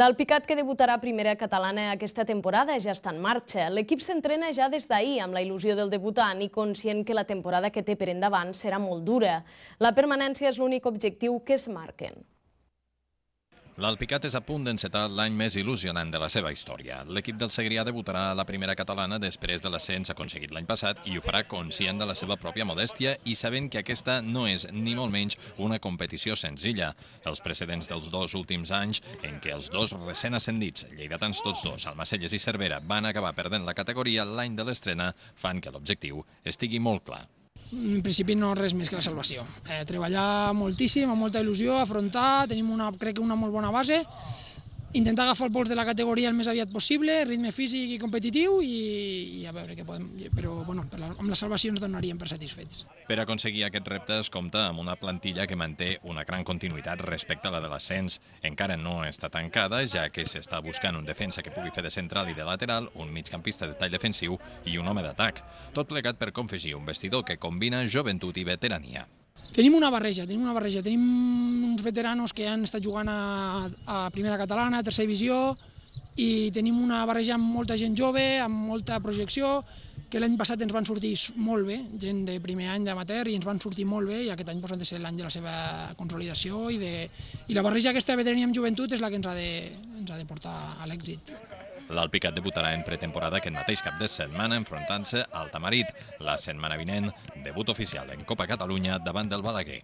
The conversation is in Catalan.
L'Alpicat que debutarà primera catalana aquesta temporada ja està en marxa. L'equip s'entrena ja des d'ahir amb la il·lusió del debutant i conscient que la temporada que té per endavant serà molt dura. La permanència és l'únic objectiu que es marquen. L'Alpicat és a punt d'encetar l'any més il·lusionant de la seva història. L'equip del Segrià debutarà a la primera catalana després de l'ascens aconseguit l'any passat i ho farà conscient de la seva pròpia modèstia i sabent que aquesta no és ni molt menys una competició senzilla. Els precedents dels dos últims anys en què els dos recent ascendits, lleidatans tots dos, Almacelles i Cervera, van acabar perdent la categoria l'any de l'estrena, fan que l'objectiu estigui molt clar en principi no res més que la salvació. Eh, treballar moltíssim, amb molta il·lusió, afrontar, tenim una, crec que una molt bona base, intentar agafar el pols de la categoria el més aviat possible, ritme físic i competitiu i, i a veure què podem... Però bueno, per la, amb les salvacions ens donaríem per satisfets. Per aconseguir aquest repte es compta amb una plantilla que manté una gran continuïtat respecte a la de l'ascens. Encara no està tancada, ja que s'està buscant un defensa que pugui fer de central i de lateral, un migcampista de tall defensiu i un home d'atac. Tot plegat per confegir un vestidor que combina joventut i veterania. Tenim una barreja, tenim una barreja. Tenim uns veteranos que han estat jugant a, a Primera Catalana, a Tercera Divisió, i tenim una barreja amb molta gent jove, amb molta projecció, que l'any passat ens van sortir molt bé, gent de primer any d'amater, i ens van sortir molt bé, i aquest any doncs, ha de ser l'any de la seva consolidació, i, de, i la barreja aquesta veterania amb joventut és la que ens ha de, ens ha de portar a l'èxit. L'Alpicat debutarà en pretemporada aquest mateix cap de setmana enfrontant-se al Tamarit. La setmana vinent, debut oficial en Copa Catalunya davant del Balaguer.